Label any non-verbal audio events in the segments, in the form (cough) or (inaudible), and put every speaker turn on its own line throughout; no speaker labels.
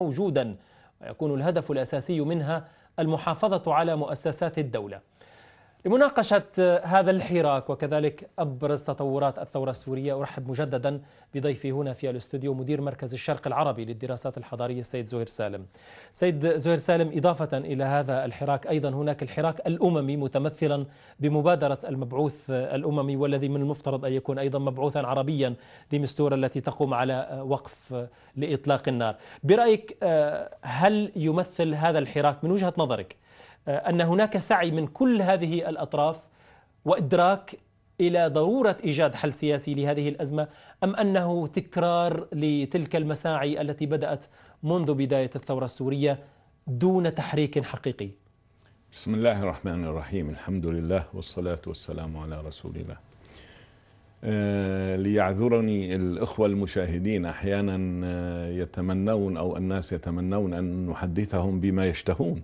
موجودا ويكون الهدف الأساسي منها المحافظة على مؤسسات الدولة لمناقشة هذا الحراك وكذلك أبرز تطورات الثورة السورية أرحب مجددا بضيفي هنا في الاستوديو مدير مركز الشرق العربي للدراسات الحضارية السيد زهير سالم سيد زهير سالم إضافة إلى هذا الحراك أيضا هناك الحراك الأممي متمثلا بمبادرة المبعوث الأممي والذي من المفترض أن يكون أيضا مبعوثا عربيا ديمستورا التي تقوم على وقف لإطلاق النار برأيك آه، هل يمثل هذا الحراك من وجهة نظرك آه، أن هناك سعي من كل هذه الأطراف وإدراك إلى ضرورة إيجاد حل سياسي لهذه الأزمة أم أنه تكرار لتلك المساعي التي بدأت منذ بداية الثورة السورية دون تحريك حقيقي
بسم الله الرحمن الرحيم الحمد لله والصلاة والسلام على رسول الله آه، ليعذرني الإخوة المشاهدين أحيانا آه، يتمنون أو الناس يتمنون أن نحدثهم بما يشتهون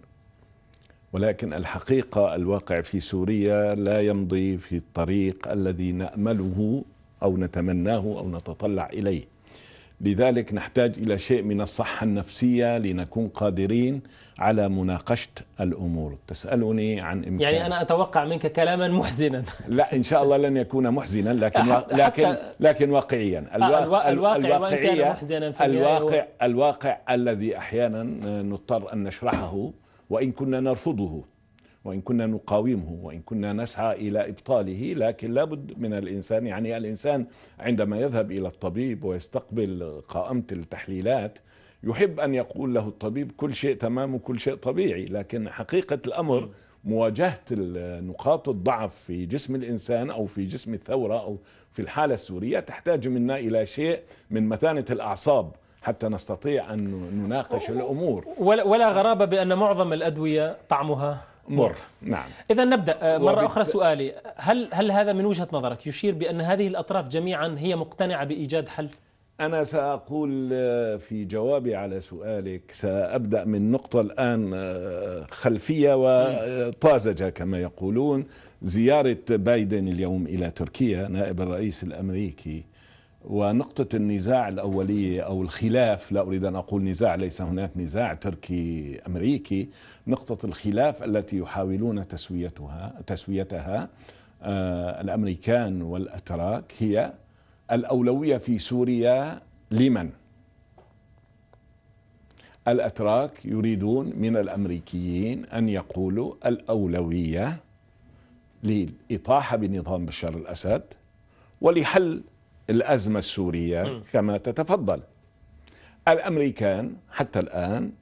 ولكن الحقيقة الواقع في سوريا لا يمضي في الطريق الذي نأمله أو نتمناه أو نتطلع إليه لذلك نحتاج إلى شيء من الصحة النفسية لنكون قادرين على مناقشة الأمور تسألني عن إمكان يعني
أنا أتوقع منك كلاما
محزنا (laughs) لا إن شاء الله لن يكون محزنا لكن (laughs) لكن لكن واقعيا الواقع الواقع الواقعية الواقع الواقع الذي أحيانا نضطر أن نشرحه وإن كنا نرفضه وإن كنا نقاومه وإن كنا نسعى إلى إبطاله لكن لابد من الإنسان يعني الإنسان عندما يذهب إلى الطبيب ويستقبل قائمة التحليلات يحب أن يقول له الطبيب كل شيء تمام وكل شيء طبيعي لكن حقيقة الأمر مواجهة نقاط الضعف في جسم الإنسان أو في جسم الثورة أو في الحالة السورية تحتاج منا إلى شيء من متانة الأعصاب حتى نستطيع أن نناقش الأمور
ولا غرابة بأن معظم الأدوية طعمها
مر نعم
إذا نبدأ آه، مرة وبت... أخرى سؤالي هل هل هذا من وجهة نظرك يشير بأن هذه الأطراف جميعا هي مقتنعة بإيجاد حل؟
أنا سأقول آه، في جوابي على سؤالك سأبدأ من نقطة الآن آه، خلفية وطازجة كما يقولون زيارة بايدن اليوم إلى تركيا نائب الرئيس الأمريكي ونقطة النزاع الأولية أو الخلاف لا أريد أن أقول نزاع ليس هناك نزاع تركي أمريكي نقطة الخلاف التي يحاولون تسويتها تسويتها آه، الأمريكان والأتراك هي الأولوية في سوريا لمن؟ الأتراك يريدون من الأمريكيين أن يقولوا الأولوية للإطاحة بنظام بشار الأسد ولحل الأزمة السورية كما تتفضل الأمريكان حتى الآن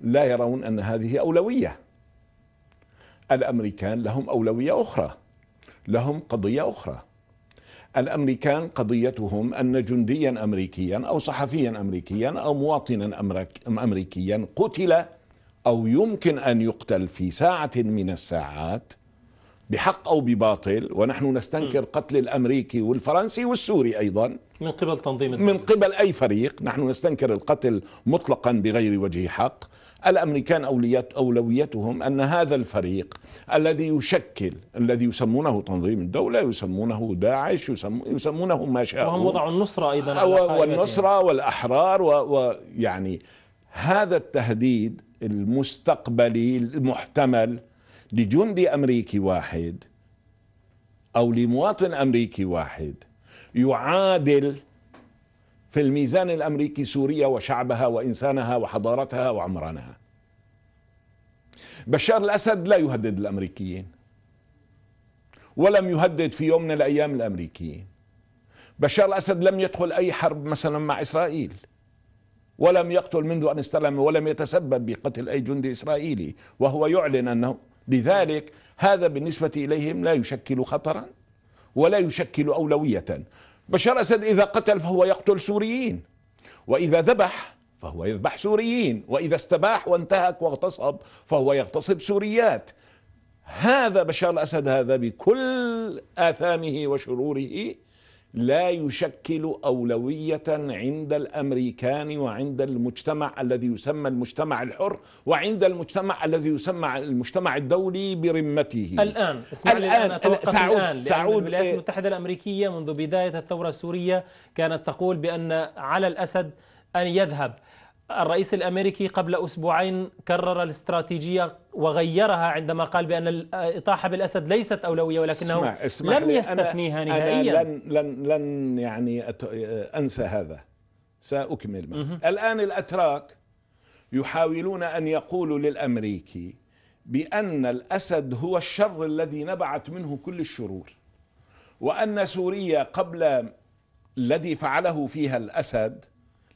لا يرون أن هذه أولوية الأمريكان لهم أولوية أخرى لهم قضية أخرى الامريكان قضيتهم ان جنديا امريكيا او صحفيا امريكيا او مواطنا امريكيا قتل او يمكن ان يقتل في ساعه من الساعات بحق أو بباطل ونحن نستنكر قتل الأمريكي والفرنسي والسوري أيضا من قبل تنظيم الدولة. من قبل أي فريق نحن نستنكر القتل مطلقا بغير وجه حق الامريكان اولويتهم ان هذا الفريق الذي يشكل الذي يسمونه تنظيم الدوله يسمونه داعش يسمونه ما شاءوا وهم وضعوا
النصره ايضا على والنصره
والاحرار ويعني هذا التهديد المستقبلي المحتمل لجندي امريكي واحد او لمواطن امريكي واحد يعادل في الميزان الامريكي سوريا وشعبها وانسانها وحضارتها وعمرانها. بشار الاسد لا يهدد الامريكيين. ولم يهدد في يوم من الايام الامريكيين. بشار الاسد لم يدخل اي حرب مثلا مع اسرائيل. ولم يقتل منذ ان استلم ولم يتسبب بقتل اي جندي اسرائيلي وهو يعلن انه لذلك هذا بالنسبة إليهم لا يشكل خطرا ولا يشكل أولوية بشار أسد إذا قتل فهو يقتل سوريين وإذا ذبح فهو يذبح سوريين وإذا استباح وانتهك واغتصب فهو يغتصب سوريات هذا بشار الأسد هذا بكل آثامه وشروره لا يشكل أولوية عند الأمريكان وعند المجتمع الذي يسمى المجتمع الحر وعند المجتمع الذي يسمى المجتمع الدولي برمته الآن اسمع الآن, الآن سعود الآن سعود الولايات إيه
المتحدة الأمريكية منذ بداية الثورة السورية كانت تقول بأن على الأسد أن يذهب الرئيس الامريكي قبل اسبوعين كرر الاستراتيجيه وغيرها عندما قال بان الاطاحه بالاسد ليست اولويه ولكنه اسمح اسمح لم يستثنيها أنا نهائيا أنا لن
لن لن يعني انسى هذا ساكمل معك الان الاتراك يحاولون ان يقولوا للامريكي بان الاسد هو الشر الذي نبعت منه كل الشرور وان سوريا قبل الذي فعله فيها الاسد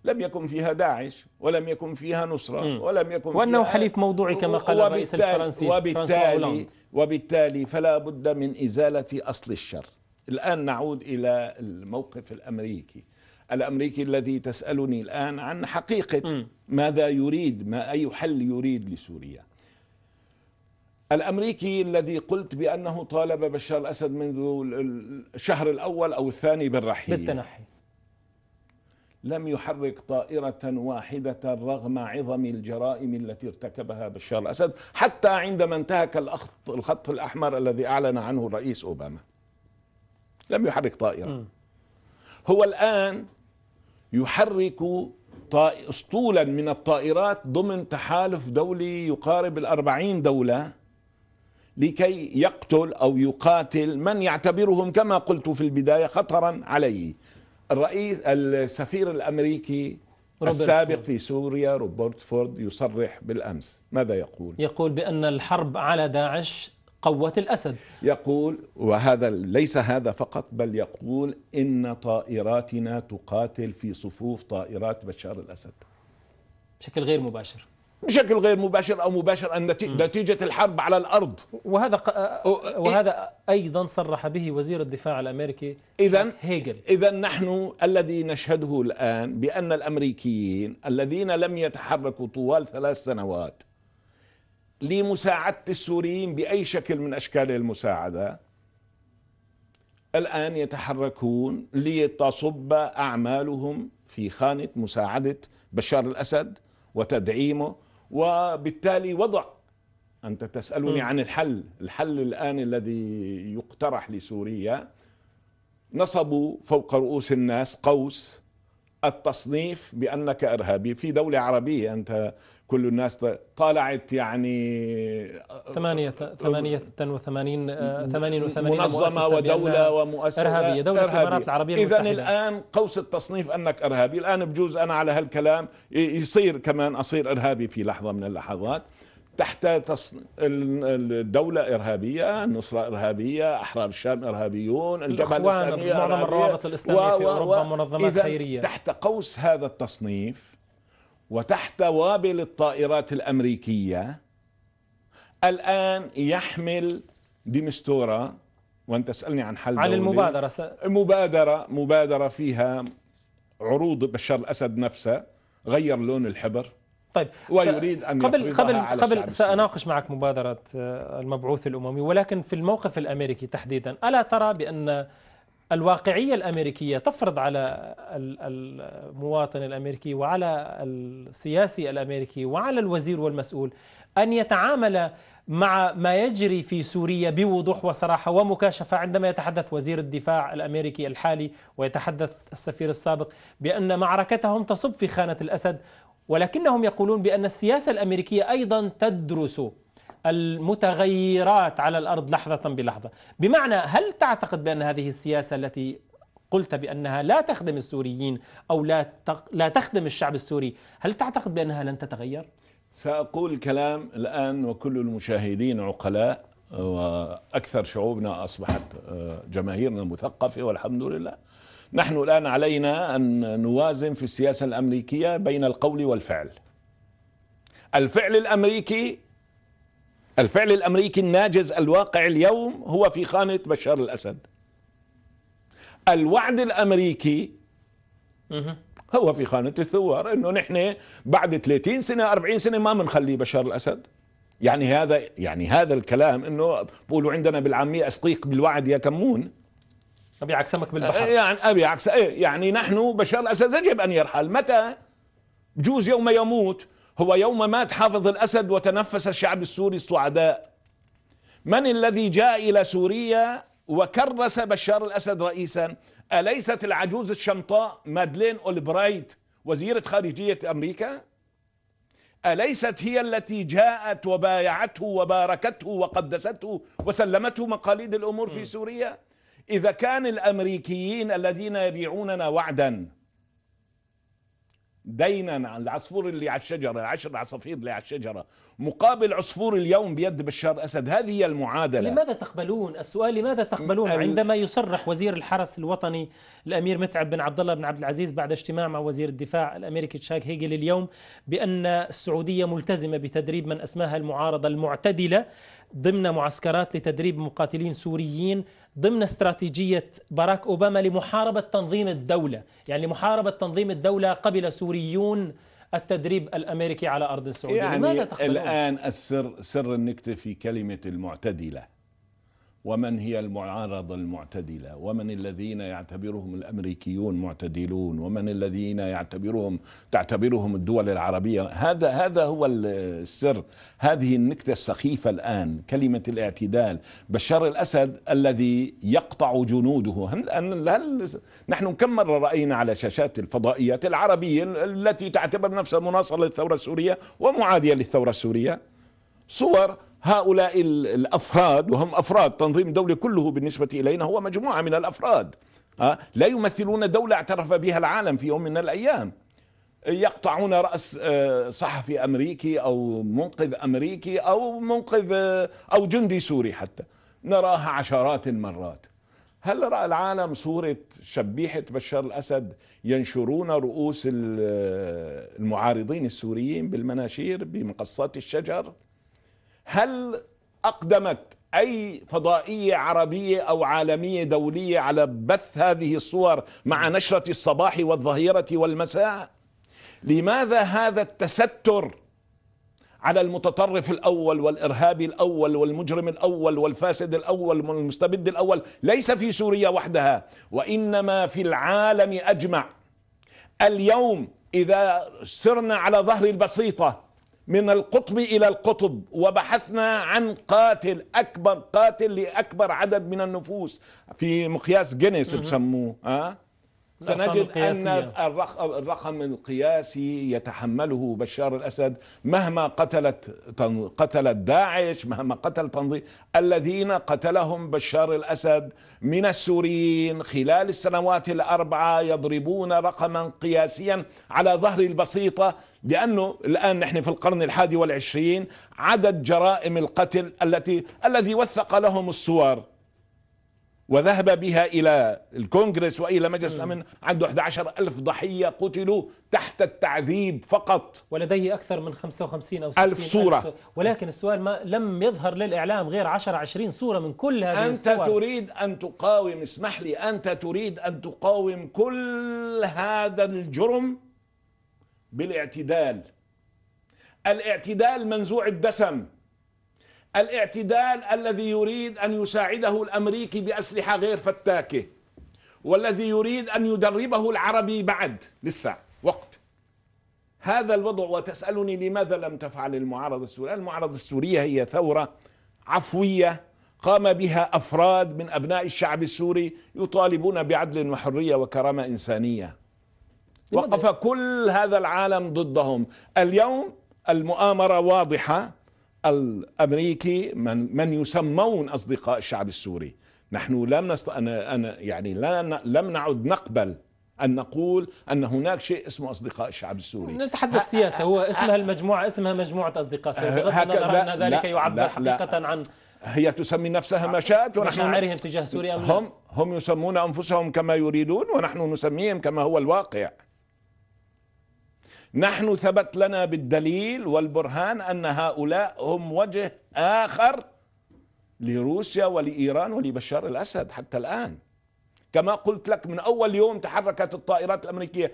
لم يكن فيها داعش ولم يكن فيها نصرة ولم يكن وأنه فيها حليف موضوعي كما قال الرئيس الفرنسي وبالتالي, وبالتالي فلا بد من إزالة أصل الشر الآن نعود إلى الموقف الأمريكي الأمريكي الذي تسألني الآن عن حقيقة ماذا يريد ما أي حل يريد لسوريا الامريكي الذي قلت بانه طالب بشار الاسد منذ الشهر الاول او الثاني بالرحيل بالتنحي لم يحرك طائرة واحدة رغم عظم الجرائم التي ارتكبها بشار الأسد حتى عندما انتهك الخط, الخط الأحمر الذي أعلن عنه الرئيس أوباما لم يحرك طائرة هو الآن يحرك اسطولا من الطائرات ضمن تحالف دولي يقارب الأربعين دولة لكي يقتل أو يقاتل من يعتبرهم كما قلت في البداية خطرا عليه الرئيس السفير الامريكي
السابق فورد.
في سوريا روبرت فورد يصرح بالامس ماذا يقول
يقول بان الحرب على داعش قوه
الاسد يقول وهذا ليس هذا فقط بل يقول ان طائراتنا تقاتل في صفوف طائرات بشار الاسد بشكل غير مباشر بشكل غير مباشر او مباشر نتيجه الحرب على الارض وهذا
وهذا ايضا صرح به وزير الدفاع الامريكي
اذا هيجل اذا نحن الذي نشهده الان بان الامريكيين الذين لم يتحركوا طوال ثلاث سنوات لمساعده السوريين باي شكل من اشكال المساعده الان يتحركون لتصب اعمالهم في خانه مساعده بشار الاسد وتدعيمه وبالتالي وضع أنت تسألني عن الحل الحل الآن الذي يقترح لسوريا نصبوا فوق رؤوس الناس قوس التصنيف بأنك إرهابي في دولة عربية أنت كل الناس طالعت يعني
ثمانية آه، ثمانية وثمانين آه، ثمانين وثمانين منظمة ودولة ومؤسسة إرهابية دولة إرهابية. الإمارات العربية إذا الآن
قوس التصنيف أنك إرهابي الآن بجوز أنا على هالكلام يصير كمان أصير إرهابي في لحظة من اللحظات تحت الدولة إرهابية النصرة إرهابية أحرار الشام إرهابيون الجبهة الإسلامية معظم الروابط الإسلامية و... في أوروبا منظمات خيرية تحت قوس هذا التصنيف وتحت وابل الطائرات الأمريكية الآن يحمل ديمستورا وأنت تسألني عن حل عن المبادرة مبادرة مبادرة فيها عروض بشار الأسد نفسه غير لون الحبر طيب
ويريد ان قبل قبل على قبل ساناقش معك مبادره آه، المبعوث الاممي ولكن في الموقف الامريكي تحديدا الا ترى بان الواقعية الأمريكية تفرض على المواطن الأمريكي وعلى السياسي الأمريكي وعلى الوزير والمسؤول أن يتعامل مع ما يجري في سوريا بوضوح وصراحة ومكاشفة عندما يتحدث وزير الدفاع الأمريكي الحالي ويتحدث السفير السابق بأن معركتهم تصب في خانة الأسد ولكنهم يقولون بأن السياسة الأمريكية أيضا تدرس المتغيرات على الارض لحظه بلحظه، بمعنى هل تعتقد بان هذه السياسه التي قلت بانها لا تخدم السوريين او لا لا تخدم الشعب السوري، هل تعتقد بانها لن تتغير؟
ساقول كلام الان وكل المشاهدين عقلاء واكثر شعوبنا اصبحت آه، جماهيرنا مثقفه والحمد لله. نحن الان علينا ان نوازن في السياسه الامريكيه بين القول والفعل. الفعل الامريكي الفعل الامريكي الناجز الواقع اليوم هو في خانه بشار الاسد الوعد الامريكي هو في خانه الثوار انه نحن بعد 30 سنه 40 سنه ما بنخلي بشار الاسد يعني هذا يعني هذا الكلام انه بقولوا عندنا بالعاميه اسقيك بالوعد يا كمون ابيعك سمك بالبحر آه، يعني ابيعك إيه، يعني نحن بشار الاسد يجب ان يرحل متى؟ بجوز يوم يموت هو يوم مات حافظ الأسد وتنفس الشعب السوري السعداء من الذي جاء إلى سوريا وكرس بشار الأسد رئيسا أليست العجوز الشمطاء مادلين أولبرايت وزيرة خارجية أمريكا أليست هي التي جاءت وبايعته وباركته وقدسته وسلمته مقاليد الأمور في سوريا إذا كان الأمريكيين الذين يبيعوننا وعدا دينا عن العصفور اللي على الشجرة العشر عصافير اللي على الشجرة مقابل عصفور اليوم بيد بشار أسد هذه هي المعادلة لماذا تقبلون السؤال لماذا
تقبلون عندما يصرح وزير الحرس الوطني الأمير متعب بن عبد الله بن عبد العزيز بعد اجتماع مع وزير الدفاع الأمريكي تشاك هيجل اليوم بأن السعودية ملتزمة بتدريب من أسماها المعارضة المعتدلة ضمن معسكرات لتدريب مقاتلين سوريين ضمن استراتيجية باراك أوباما لمحاربة تنظيم الدولة يعني لمحاربة تنظيم الدولة قبل سوريون التدريب الأمريكي على أرض السعودية يعني لماذا الآن
السر سر النكتة في كلمة المعتدلة ومن هي المعارضة المعتدلة ومن الذين يعتبرهم الأمريكيون معتدلون ومن الذين يعتبرهم تعتبرهم الدول العربية هذا هذا هو السر هذه النكتة السخيفة الآن كلمة الاعتدال بشار الأسد الذي يقطع جنوده هل, هل, هل نحن كم مرة رأينا على شاشات الفضائيات العربية التي تعتبر نفسها مناصرة للثورة السورية ومعادية للثورة السورية صور هؤلاء الأفراد وهم أفراد تنظيم دوله كله بالنسبة إلينا هو مجموعة من الأفراد آه، لا يمثلون دولة اعترف بها العالم في يوم من الأيام يقطعون رأس آه، صحفي أمريكي أو منقذ أمريكي أو منقذ آه، أو جندي سوري حتى نراها عشرات المرات هل رأى العالم صورة شبيحة بشار الأسد ينشرون رؤوس المعارضين السوريين بالمناشير بمقصات الشجر؟ هل أقدمت أي فضائية عربية أو عالمية دولية على بث هذه الصور مع نشرة الصباح والظهيرة والمساء لماذا هذا التستر على المتطرف الأول والإرهابي الأول والمجرم الأول والفاسد الأول والمستبد الأول ليس في سوريا وحدها وإنما في العالم أجمع اليوم إذا سرنا على ظهر البسيطة من القطب إلى القطب وبحثنا عن قاتل أكبر قاتل لأكبر عدد من النفوس في مقياس جينيس بسموه أه؟
سنجد أن
الرقم القياسي يتحمله بشار الأسد مهما قتلت قتلت داعش مهما قتل تنظيم الذين قتلهم بشار الأسد من السوريين خلال السنوات الأربعة يضربون رقما قياسيا على ظهر البسيطة لأنه الآن نحن في القرن الحادي والعشرين عدد جرائم القتل التي الذي وثق لهم الصور وذهب بها إلى الكونغرس وإلى مجلس الأمن عنده 11 ألف ضحية قتلوا تحت التعذيب فقط ولديه أكثر من
55 أو 60 ألف صورة ألف ولكن السؤال ما لم يظهر للإعلام غير 10 20 صورة من
كل هذه أنت الصور أنت تريد أن تقاوم اسمح لي أنت تريد أن تقاوم كل هذا الجرم بالاعتدال الاعتدال منزوع الدسم الاعتدال الذي يريد أن يساعده الأمريكي بأسلحة غير فتاكة والذي يريد أن يدربه العربي بعد لسه وقت هذا الوضع وتسألني لماذا لم تفعل المعارضة السورية المعارضة السورية هي ثورة عفوية قام بها أفراد من أبناء الشعب السوري يطالبون بعدل وحرية وكرامة إنسانية وقف كل هذا العالم ضدهم اليوم المؤامرة واضحة الأمريكي من, من يسمون أصدقاء الشعب السوري نحن لم نست... أنا... أنا يعني لا... لم نعد نقبل أن نقول أن هناك شيء اسمه أصدقاء الشعب السوري نتحدث سياسة هو اسمها المجموعة اسمها مجموعة أصدقاء سوري بغض النظر عن ذلك يعبر لا حقيقة لا عن هي تسمي نفسها شاءت ونحن مشاعرهم تجاه سوريا هم هم يسمون أنفسهم كما يريدون ونحن نسميهم كما هو الواقع نحن ثبت لنا بالدليل والبرهان ان هؤلاء هم وجه اخر لروسيا ولايران ولبشار الاسد حتى الان كما قلت لك من اول يوم تحركت الطائرات الامريكيه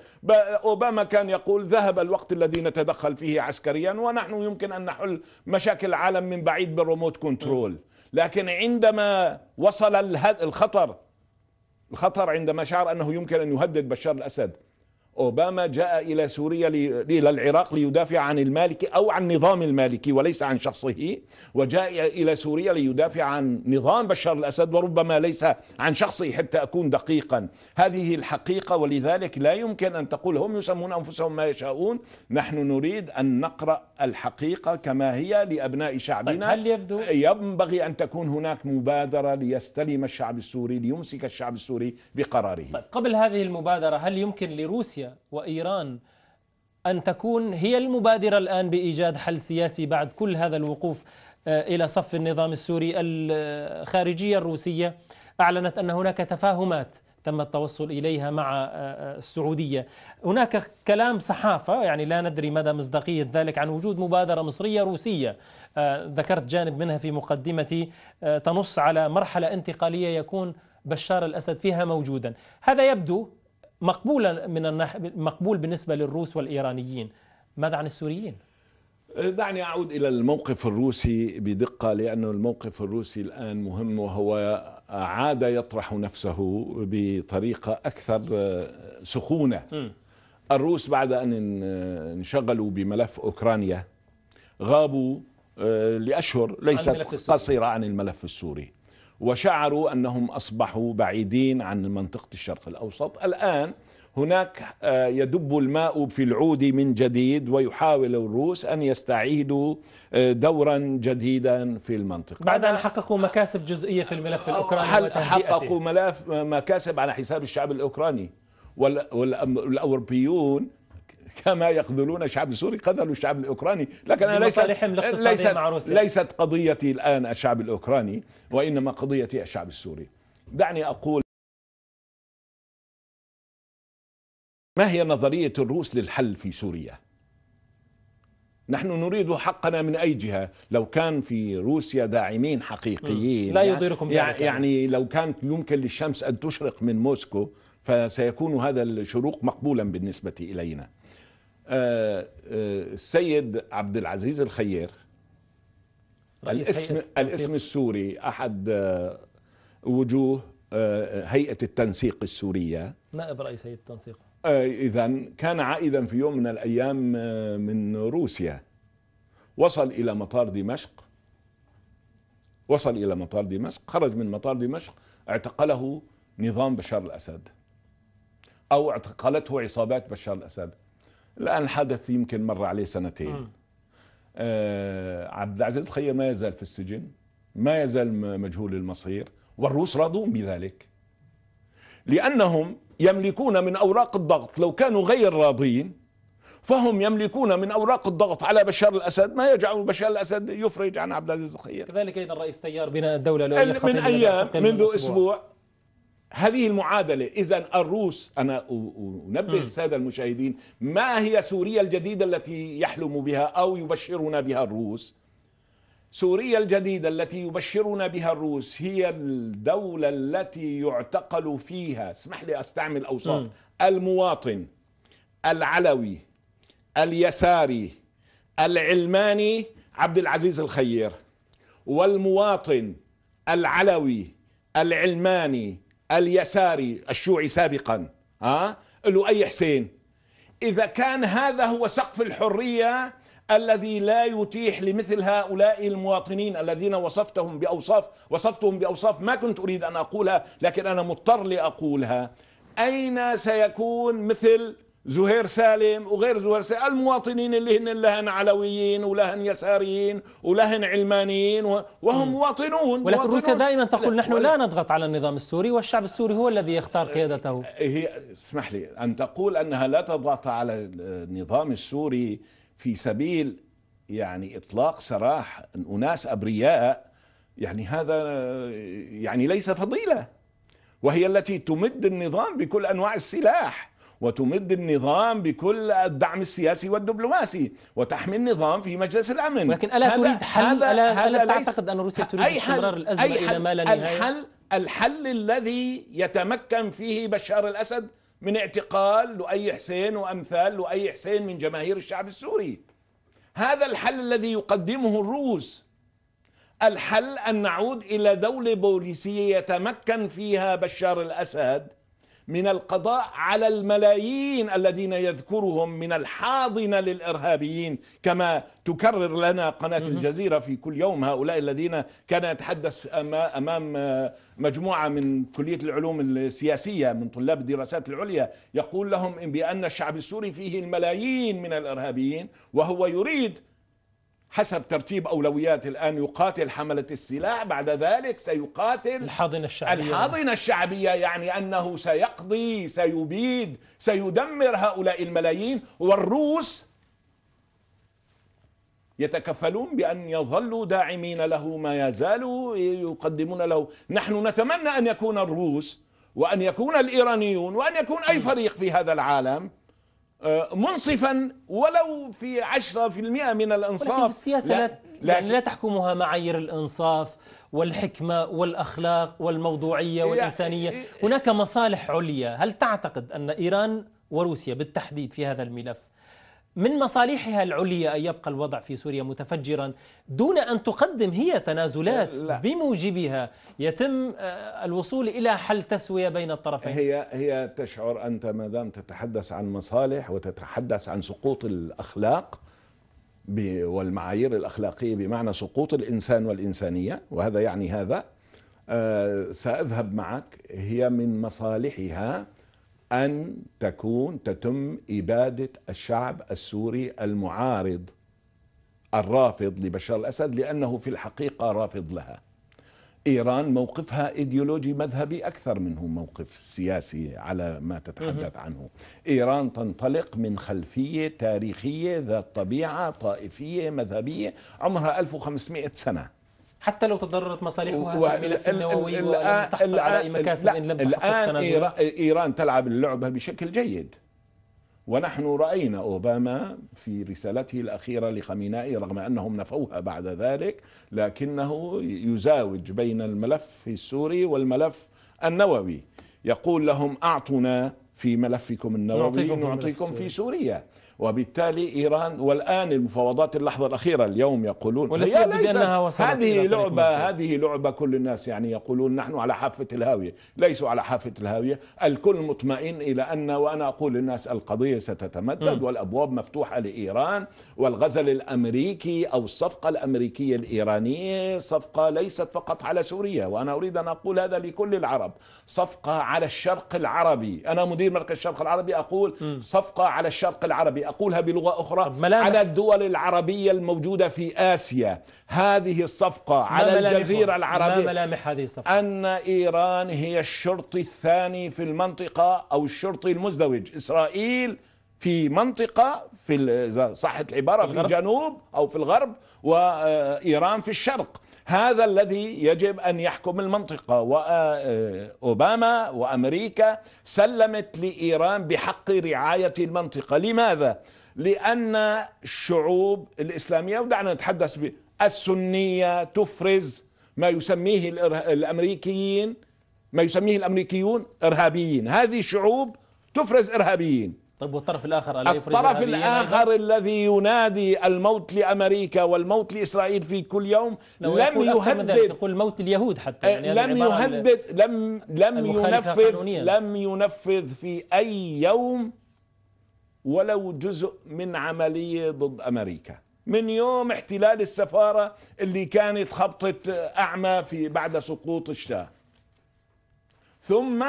اوباما كان يقول ذهب الوقت الذي نتدخل فيه عسكريا ونحن يمكن ان نحل مشاكل العالم من بعيد بالريموت كنترول لكن عندما وصل الخطر الخطر عندما شعر انه يمكن ان يهدد بشار الاسد أوباما جاء إلى سوريا إلى العراق ليدافع عن المالكي أو عن نظام المالكي وليس عن شخصه وجاء إلى سوريا ليدافع عن نظام بشار الأسد وربما ليس عن شخصه حتى أكون دقيقا هذه الحقيقة ولذلك لا يمكن أن تقول هم يسمون أنفسهم ما يشاءون نحن نريد أن نقرأ الحقيقة كما هي لأبناء شعبنا طيب، هل يبدو ينبغي أن تكون هناك مبادرة ليستلم الشعب السوري ليمسك الشعب السوري بقراره طيب
قبل هذه المبادرة هل يمكن لروسيا وإيران أن تكون هي المبادرة الآن بإيجاد حل سياسي بعد كل هذا الوقوف آه، إلى صف النظام السوري الخارجية الروسية أعلنت أن هناك تفاهمات تم التوصل إليها مع آه، آه، السعودية هناك كلام صحافة يعني لا ندري مدى مصداقية ذلك عن وجود مبادرة مصرية روسية ذكرت جانب منها في مقدمتي تنص على مرحلة انتقالية يكون بشار الأسد فيها موجودا هذا يبدو مقبولا من النح... مقبول بالنسبه للروس والايرانيين ماذا عن السوريين
دعني اعود الى الموقف الروسي بدقه لانه الموقف الروسي الان مهم وهو عاد يطرح نفسه بطريقه اكثر سخونه م. الروس بعد ان انشغلوا بملف اوكرانيا غابوا آه، لاشهر ليست عن قصيره عن الملف السوري وشعروا انهم اصبحوا بعيدين عن منطقه الشرق الاوسط الان هناك آه، يدب الماء في العود من جديد ويحاول الروس ان يستعيدوا آه، دورا جديدا في المنطقه بعد ان حققوا مكاسب
جزئيه في الملف الاوكراني هل حققوا
ملف مكاسب على حساب الشعب الاوكراني والاوروبيون (laughs) كما يخذلون الشعب السوري قذلوا الشعب الاوكراني لكن انا ليست ليست, مع روسيا. ليست قضيتي الان الشعب الاوكراني وانما قضيتي الشعب السوري دعني اقول ما هي نظريه الروس للحل في سوريا نحن نريد حقنا من اي جهه لو كان في روسيا داعمين حقيقيين لا يضيركم يعني, يعني لو كانت يمكن للشمس ان تشرق من موسكو فسيكون هذا الشروق مقبولا بالنسبه الينا السيد آه، آه، عبد العزيز الخير الاسم الاسم السوري احد آه، وجوه هيئه التنسيق السوريه
نائب رئيس هيئه التنسيق
اذا كان عائدا في يوم من الايام من روسيا وصل الى مطار دمشق وصل الى مطار دمشق خرج من مطار دمشق اعتقله نظام بشار الاسد او اعتقلته عصابات بشار الاسد الآن حدث يمكن مر عليه سنتين آه عبد العزيز الخير ما يزال في السجن ما يزال مجهول المصير والروس راضون بذلك لأنهم يملكون من أوراق الضغط لو كانوا غير راضين فهم يملكون من اوراق الضغط على بشار الاسد ما يجعل بشار الاسد يفرج عن عبد العزيز الخير
كذلك ايضا الرئيس تيار بناء الدوله من ايام منذ اسبوع
هذه المعادلة إذا الروس أنا أنبه السادة المشاهدين ما هي سوريا الجديدة التي يحلم بها أو يبشرنا بها الروس سوريا الجديدة التي يبشرنا بها الروس هي الدولة التي يعتقل فيها اسمح لي أستعمل أوصاف المواطن العلوي اليساري العلماني عبد العزيز الخير والمواطن العلوي العلماني اليساري الشيوعي سابقا ها له أي حسين إذا كان هذا هو سقف الحرية الذي لا يتيح لمثل هؤلاء المواطنين الذين وصفتهم بأوصاف وصفتهم بأوصاف ما كنت أريد أن أقولها لكن أنا مضطر لأقولها أين سيكون مثل زهير سالم وغير زهير سالم المواطنين اللي هن لهن علويين ولهن يساريين ولهن علمانيين وهم م. مواطنون ولكن مواطنون روسيا دائما
تقول نحن لا نضغط على النظام السوري والشعب السوري هو الذي يختار أه، قيادته
هي اسمح لي أن تقول أنها لا تضغط على النظام السوري في سبيل يعني إطلاق سراح أناس أبرياء يعني هذا يعني ليس فضيلة وهي التي تمد النظام بكل أنواع السلاح وتمد النظام بكل الدعم السياسي والدبلوماسي وتحمي النظام في مجلس الامن ولكن الا هذا تريد حل هذا الا, هذا ألا تعتقد ان روسيا تريد استمرار الازمه الى ما لا نهايه الحل الحل الذي يتمكن فيه بشار الاسد من اعتقال لؤي حسين وامثال لؤي حسين من جماهير الشعب السوري هذا الحل الذي يقدمه الروس الحل ان نعود الى دوله بوليسيه يتمكن فيها بشار الاسد من القضاء على الملايين الذين يذكرهم من الحاضنه للارهابيين كما تكرر لنا قناه الجزيره في كل يوم هؤلاء الذين كان يتحدث امام مجموعه من كليه العلوم السياسيه من طلاب الدراسات العليا يقول لهم بان الشعب السوري فيه الملايين من الارهابيين وهو يريد حسب ترتيب أولويات الآن يقاتل حملة السلاح بعد ذلك سيقاتل الحاضنة الشعبية الحاضنة الشعبية يعني أنه سيقضي سيبيد سيدمر هؤلاء الملايين والروس يتكفلون بأن يظلوا داعمين له ما يزالوا يقدمون له نحن نتمنى أن يكون الروس وأن يكون الإيرانيون وأن يكون أي فريق في هذا العالم آه، منصفا ولو في 10% من الانصاف
ولكن السياسه لا, لا, يعني لا تحكمها معايير الانصاف والحكمه والاخلاق والموضوعيه يعني والانسانيه إيه- هناك مصالح عليا هل تعتقد ان ايران وروسيا بالتحديد في هذا الملف من مصالحها العليا أن يبقى الوضع في سوريا متفجرا دون أن تقدم هي تنازلات لا. بموجبها يتم آه، الوصول إلى حل تسوية بين الطرفين هي
هي تشعر أنت ما دام تتحدث عن مصالح وتتحدث عن سقوط الأخلاق والمعايير الأخلاقية بمعنى سقوط الإنسان والإنسانية وهذا يعني هذا آه، سأذهب معك هي من مصالحها أن تكون تتم إبادة الشعب السوري المعارض الرافض لبشار الأسد لأنه في الحقيقة رافض لها إيران موقفها إيديولوجي مذهبي أكثر منه موقف سياسي على ما تتحدث عنه إيران تنطلق من خلفية تاريخية ذات طبيعة طائفية مذهبية عمرها 1500 سنة حتى لو تضررت مصالحها و... في الملف النووي ولم تحصل على اي مكاسب ان لم الان ايران تلعب اللعبه بشكل جيد ونحن راينا اوباما في رسالته الاخيره لخمينائي رغم انهم نفوها بعد ذلك لكنه يزاوج بين الملف السوري والملف النووي يقول لهم اعطنا في ملفكم النووي نعطيكم, نعطيكم في, ملف في سوريا وبالتالي إيران والآن المفاوضات اللحظة الأخيرة اليوم يقولون هي وصلت هذه لعبة هذه لعبة كل الناس يعني يقولون نحن على حافة الهاوية ليسوا على حافة الهاوية الكل مطمئن إلى أن وأنا أقول للناس القضية ستتمدد م. والأبواب مفتوحة لإيران والغزل الأمريكي أو الصفقة الأمريكية الإيرانية صفقة ليست فقط على سوريا وأنا أريد أن أقول هذا لكل العرب صفقة على الشرق العربي أنا مدير مركز الشرق العربي أقول صفقة على الشرق العربي أقولها بلغة أخرى على الدول العربية الموجودة في آسيا هذه الصفقة على الجزيرة العربية ما ملامح هذه الصفقة أن إيران هي الشرطي الثاني في المنطقة أو الشرطي المزدوج إسرائيل في منطقة في صحة العبارة في الجنوب أو في الغرب وإيران في الشرق هذا الذي يجب أن يحكم المنطقة وأوباما وأمريكا سلمت لإيران بحق رعاية المنطقة لماذا؟ لأن الشعوب الإسلامية ودعنا نتحدث السنية تفرز ما يسميه الأمريكيين ما يسميه الأمريكيون إرهابيين هذه شعوب تفرز إرهابيين
طيب والطرف الآخر ألا الطرف الآخر
الذي ينادي الموت لأمريكا والموت لإسرائيل في كل يوم لم يهدد يقول موت اليهود حتى آه، يعني لم يهدد لم لم ينفذ لم ينفذ في أي يوم ولو جزء من عملية ضد أمريكا من يوم احتلال السفارة اللي كانت خبطة أعمى في بعد سقوط الشاه ثم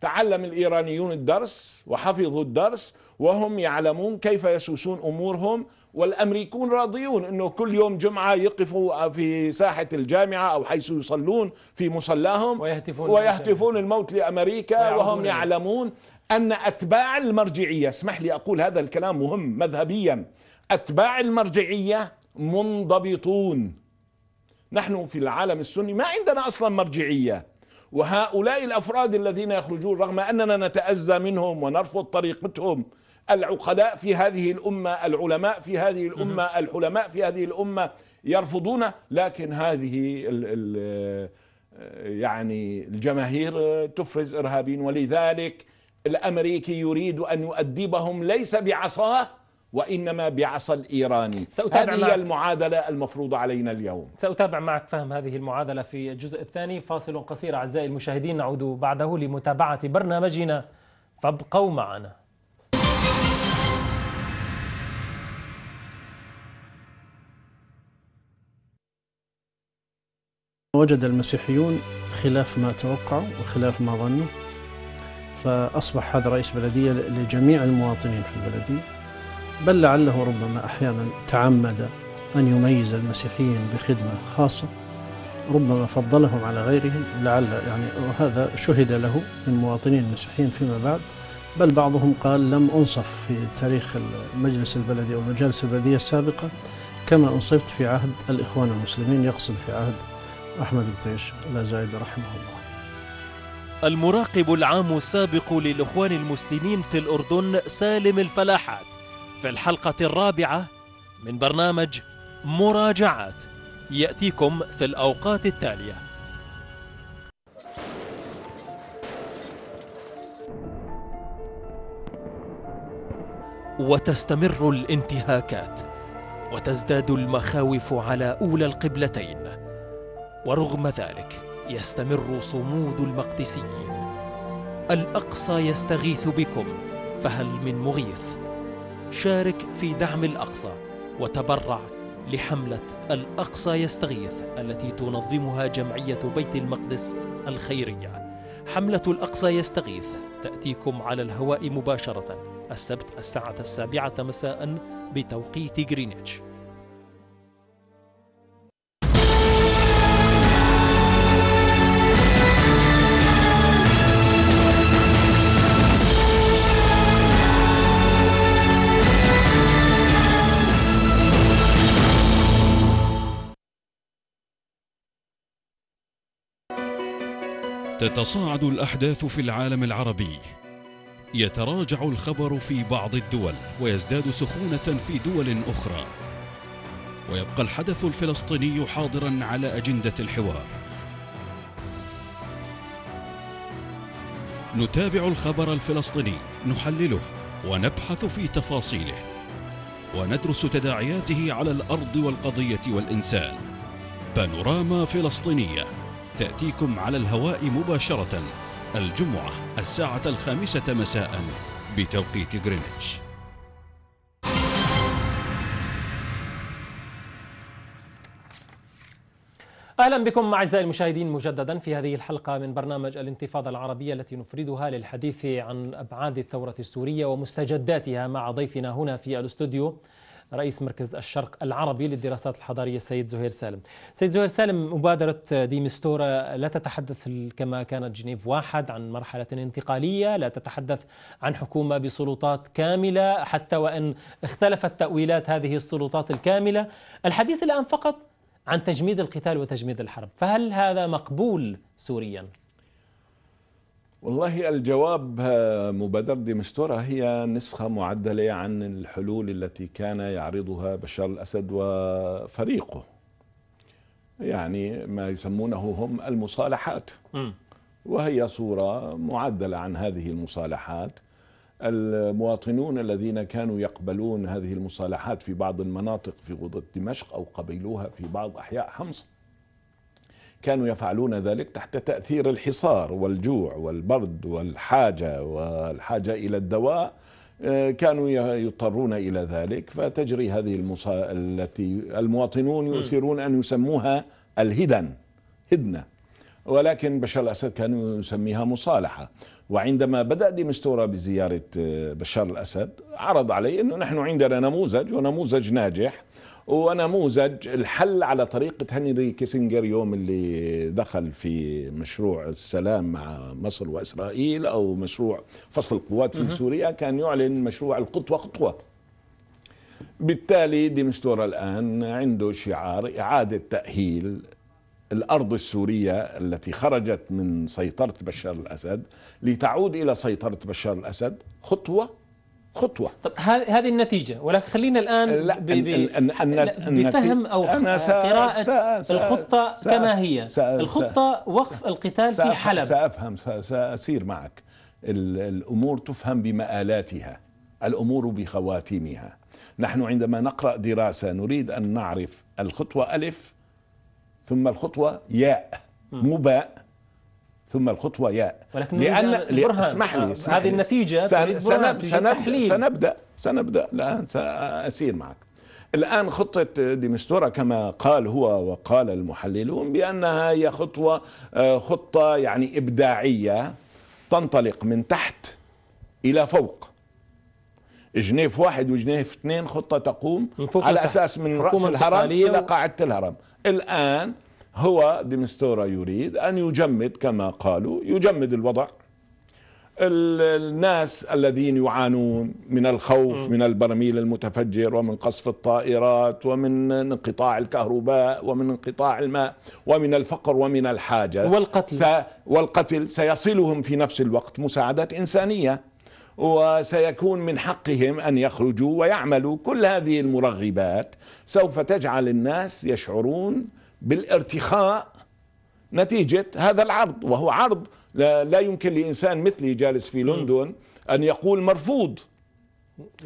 تعلم الإيرانيون الدرس وحفظوا الدرس وهم يعلمون كيف يسوسون أمورهم والأمريكون راضيون أنه كل يوم جمعة يقفوا في ساحة الجامعة أو حيث يصلون في مصلاهم
ويهتفون, ويهتفون
الموت لأمريكا وهم يعلمون أن أتباع المرجعية اسمح لي أقول هذا الكلام مهم مذهبيا أتباع المرجعية منضبطون نحن في العالم السني ما عندنا أصلا مرجعية وهؤلاء الافراد الذين يخرجون رغم اننا نتاذى منهم ونرفض طريقتهم العقلاء في هذه الامه، العلماء في هذه الامه، الحلماء في هذه الامه يرفضون لكن هذه ال ال يعني الجماهير تفرز ارهابيين ولذلك الامريكي يريد ان يؤدبهم ليس بعصاه وإنما بعصا الإيراني سأتابع هذه هي المعادلة المفروضة علينا اليوم
سأتابع معك فهم هذه المعادلة في الجزء الثاني فاصل قصير أعزائي المشاهدين نعود بعده لمتابعة برنامجنا فابقوا معنا وجد المسيحيون خلاف ما توقعوا وخلاف ما ظنوا فأصبح هذا رئيس بلدية لجميع المواطنين في البلدية بل لعله ربما أحيانا تعمد أن يميز المسيحيين بخدمة خاصة ربما فضلهم على غيرهم لعل يعني وهذا شهد له من مواطنين المسيحيين فيما بعد بل بعضهم قال لم أنصف في تاريخ المجلس البلدي أو المجالس البلدية السابقة كما أنصفت في عهد الإخوان المسلمين يقصد في عهد أحمد بطيش لا زايد رحمه الله المراقب العام السابق للإخوان المسلمين في الأردن سالم الفلاحات في الحلقة الرابعة من برنامج مراجعات يأتيكم في الأوقات التالية وتستمر الانتهاكات وتزداد المخاوف على أولى القبلتين ورغم ذلك يستمر صمود المقدسيين الأقصى يستغيث بكم فهل من مغيث؟ شارك في دعم الأقصى وتبرع لحملة الأقصى يستغيث التي تنظمها جمعية بيت المقدس الخيرية حملة الأقصى يستغيث تأتيكم على الهواء مباشرة السبت الساعة السابعة مساء بتوقيت غرينتش تتصاعد الأحداث في العالم العربي يتراجع الخبر
في بعض الدول ويزداد سخونة في دول أخرى ويبقى الحدث الفلسطيني حاضرا على أجندة الحوار
نتابع الخبر الفلسطيني نحلله ونبحث في تفاصيله وندرس تداعياته على الأرض والقضية والإنسان بانوراما فلسطينيه تأتيكم على الهواء مباشرة الجمعة الساعة الخامسة مساء بتوقيت غرينتش اهلا بكم اعزائي المشاهدين مجددا في هذه الحلقه من برنامج الانتفاضه العربيه التي نفردها للحديث عن ابعاد الثوره السوريه ومستجداتها مع ضيفنا هنا في الاستوديو رئيس مركز الشرق العربي للدراسات الحضارية السيد زهير سالم سيد زهير سالم مبادرة ديمستورا لا تتحدث كما كانت جنيف واحد عن مرحلة انتقالية لا تتحدث عن حكومة بسلطات كاملة حتى وإن اختلفت تأويلات هذه السلطات الكاملة الحديث الآن فقط عن تجميد القتال وتجميد الحرب فهل هذا مقبول سوريا؟
والله الجواب آه، مبادرة ديمستورا هي نسخة معدلة عن الحلول التي كان يعرضها بشار الأسد وفريقه يعني ما يسمونه هم المصالحات وهي صورة معدلة عن هذه المصالحات المواطنون الذين كانوا يقبلون هذه المصالحات في بعض المناطق في غوضة دمشق أو قبلوها في بعض أحياء حمص كانوا يفعلون ذلك تحت تأثير الحصار والجوع والبرد والحاجة والحاجة إلى الدواء آه، كانوا يضطرون إلى ذلك فتجري هذه المصا... التي المواطنون يؤثرون أن يسموها الهدن هدنة ولكن بشار الأسد كان يسميها مصالحة وعندما بدأ ديمستورا بزيارة آه، بشار الأسد عرض عليه أنه نحن عندنا نموذج ونموذج ناجح ونموذج الحل على طريقة هنري كيسنجر يوم اللي دخل في مشروع السلام مع مصر وإسرائيل أو مشروع فصل القوات في سوريا كان يعلن مشروع القطوة قطوة بالتالي ديمستورا الآن عنده شعار إعادة تأهيل الأرض السورية التي خرجت من سيطرة بشار الأسد لتعود إلى سيطرة بشار الأسد خطوة خطوة طب هذه النتيجة
ولكن خلينا الآن لا ب ب أن أن بفهم أو قراءة الخطة كما
هي الخطة
وقف القتال في حلب
سأفهم سأسير معك الأمور تفهم بمآلاتها الأمور بخواتيمها نحن عندما نقرأ دراسة نريد أن نعرف الخطوة ألف ثم الخطوة ياء مباء ثم الخطوة ياء ولكن لأن لأ اسمح لي اسمح هذه النتيجة سنب سنب سنبدأ, سنبدأ سنبدأ الآن سأسير معك الآن خطة ديمستورا كما قال هو وقال المحللون بأنها هي خطوة آه، خطة يعني إبداعية تنطلق من تحت إلى فوق جنيف واحد وجنيف اثنين خطة تقوم على أساس من رأس الهرم إلى قاعدة الهرم الآن هو ديمستورا يريد أن يجمد كما قالوا يجمد الوضع الناس الذين يعانون من الخوف من البرميل المتفجر ومن قصف الطائرات ومن انقطاع الكهرباء ومن انقطاع الماء ومن الفقر ومن الحاجة والقتل, س... والقتل سيصلهم في نفس الوقت مساعدات إنسانية وسيكون من حقهم أن يخرجوا ويعملوا كل هذه المرغبات سوف تجعل الناس يشعرون بالارتخاء نتيجة هذا العرض وهو عرض لا, يمكن لإنسان مثلي جالس في لندن أن يقول مرفوض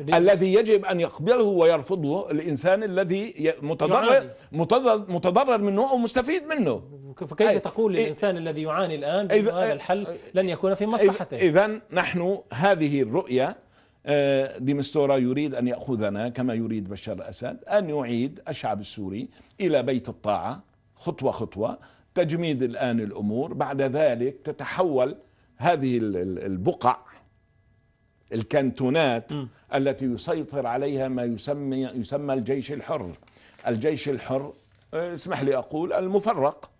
الذي يجب أن يقبله ويرفضه الإنسان الذي متضرر, متضرر, متضرر منه أو مستفيد منه فكيف تقول للإنسان
الذي يعاني الآن بأن هذا الحل لن يكون في مصلحته إذا
نحن هذه الرؤية آه، ديمستورا يريد أن يأخذنا كما يريد بشار الأسد أن يعيد الشعب السوري إلى بيت الطاعة خطوة خطوة تجميد الآن الأمور بعد ذلك تتحول هذه البقع الكانتونات م. التي يسيطر عليها ما يسمى يسمى الجيش الحر الجيش الحر آه، اسمح لي أقول المفرق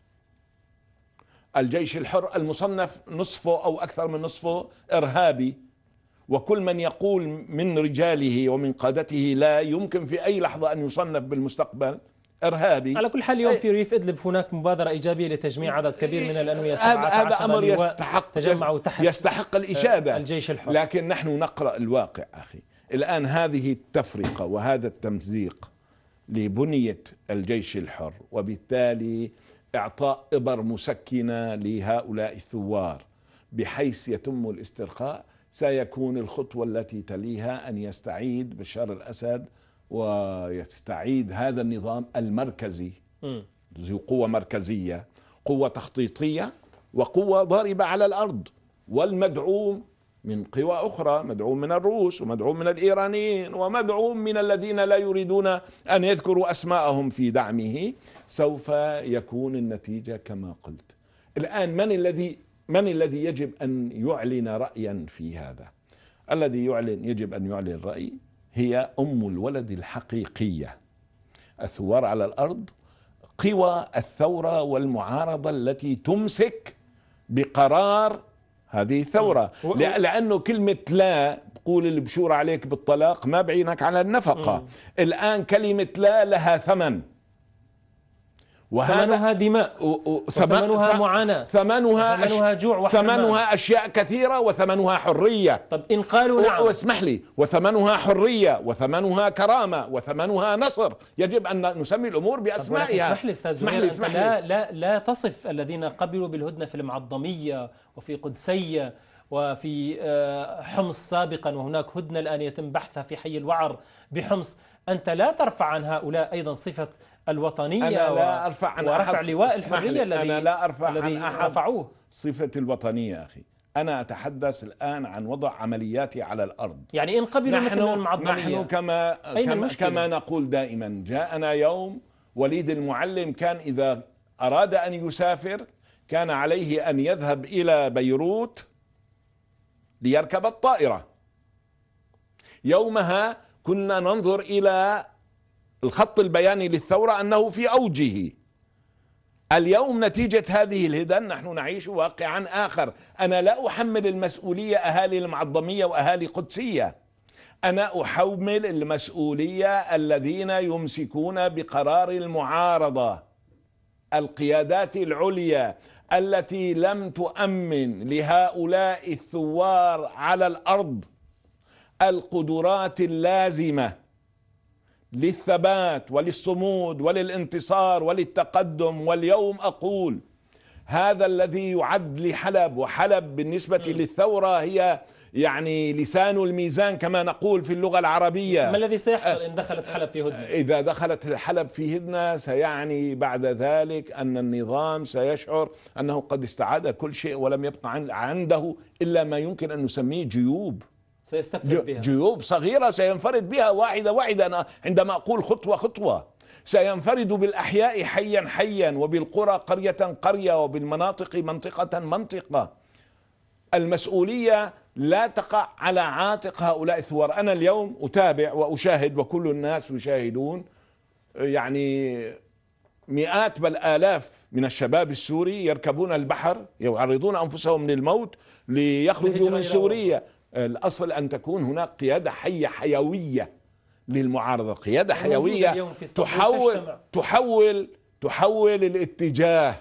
الجيش الحر المصنف نصفه أو أكثر من نصفه إرهابي وكل من يقول من رجاله ومن قادته لا يمكن في أي لحظة أن يصنف بالمستقبل ارهابي على كل حال اليوم في
ريف ادلب هناك مبادره ايجابيه لتجميع عدد كبير من الانويه هذا امر يستحق تجمعوا
تحت يستحق الاجابه آه، الجيش الحر لكن نحن نقرا الواقع اخي الان هذه التفرقه وهذا التمزيق لبنيه الجيش الحر وبالتالي اعطاء ابر مسكنه لهؤلاء الثوار بحيث يتم الاسترقاء سيكون الخطوه التي تليها ان يستعيد بشار الاسد ويستعيد هذا النظام المركزي ذو قوة مركزية قوة تخطيطية وقوة ضاربة على الأرض والمدعوم من قوى أخرى مدعوم من الروس ومدعوم من الإيرانيين ومدعوم من الذين لا يريدون أن يذكروا أسماءهم في دعمه سوف يكون النتيجة كما قلت الآن من الذي من الذي يجب أن يعلن رأيا في هذا الذي يعلن يجب أن يعلن رأي هي أم الولد الحقيقية الثوار على الأرض قوى الثورة والمعارضة التي تمسك بقرار هذه ثورة لأنه كلمة لا قول البشور عليك بالطلاق ما بعينك على النفقة الآن كلمة لا لها ثمن ثمنها دماء ثمنها معاناة ثمنها ثمنها جوع ثمنها أشياء كثيرة وثمنها حرية طب إن قالوا نعم واسمح لي وثمنها حرية وثمنها كرامة وثمنها نصر يجب أن نسمي الأمور بأسمائها اسمح لي أستاذ اسمح لي, اسمح لي. لا,
لا, لا تصف الذين قبلوا بالهدنة في المعظمية وفي قدسية وفي آه، حمص سابقا وهناك هدنة الآن يتم بحثها في حي الوعر بحمص أنت لا ترفع عن هؤلاء أيضا صفة
الوطنية أنا لا أرفع عن ورفع أحد لواء الحرية الذي أنا لا أرفع عن أحد رفعوه صفة الوطنية يا أخي أنا أتحدث الآن عن وضع عملياتي على الأرض يعني إن قبلوا مثلا الضمية. نحن كما, كما, كما نقول دائما جاءنا يوم وليد المعلم كان إذا أراد أن يسافر كان عليه أن يذهب إلى بيروت ليركب الطائرة يومها كنا ننظر إلى الخط البياني للثورة أنه في أوجه اليوم نتيجة هذه الهدن نحن نعيش واقعا آخر أنا لا أحمل المسؤولية أهالي المعظمية وأهالي قدسية أنا أحمل المسؤولية الذين يمسكون بقرار المعارضة القيادات العليا التي لم تؤمن لهؤلاء الثوار على الأرض القدرات اللازمة للثبات وللصمود وللانتصار وللتقدم واليوم أقول هذا الذي يعد لحلب وحلب بالنسبة م. للثورة هي يعني لسان الميزان كما نقول في اللغة العربية ما الذي سيحصل أه. إن دخلت حلب في هدنة؟ إذا دخلت حلب في هدنة سيعني بعد ذلك أن النظام سيشعر أنه قد استعاد كل شيء ولم يبقى عنده إلا ما يمكن أن نسميه جيوب
سيستفرد بها جيوب
صغيرة سينفرد بها واحدة واحدة أنا عندما أقول خطوة خطوة سينفرد بالأحياء حيا حيا وبالقرى قرية قرية وبالمناطق منطقة منطقة المسؤولية لا تقع على عاتق هؤلاء الثوار أنا اليوم أتابع وأشاهد وكل الناس يشاهدون يعني مئات بل آلاف من الشباب السوري يركبون البحر يعرضون أنفسهم للموت ليخرجوا من سوريا آه، الاصل ان تكون هناك قياده حيه حيويه للمعارضه قياده حيويه تحول تحول تحول الاتجاه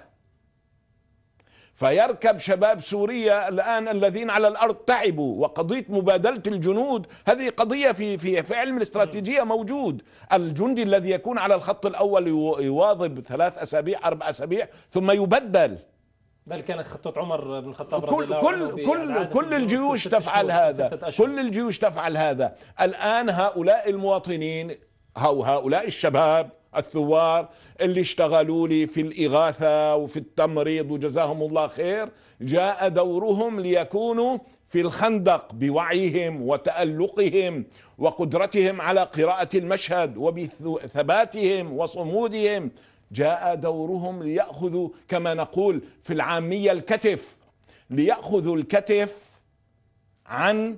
فيركب شباب سوريا الان الذين على الارض تعبوا وقضيه مبادله الجنود هذه قضيه في في في علم الاستراتيجيه موجود الجندي الذي يكون على الخط الاول يواظب ثلاث اسابيع اربع اسابيع ثم يبدل
بل كانت خطة عمر بن الخطاب رضي الله عنه كل كل كل
الجيوش تفعل هذا كل الجيوش تفعل هذا الآن هؤلاء المواطنين أو هؤلاء الشباب الثوار اللي اشتغلوا لي في الإغاثة وفي التمريض وجزاهم الله خير جاء دورهم ليكونوا في الخندق بوعيهم وتألقهم وقدرتهم على قراءة المشهد وبثباتهم وصمودهم جاء دورهم ليأخذوا كما نقول في العامية الكتف ليأخذوا الكتف عن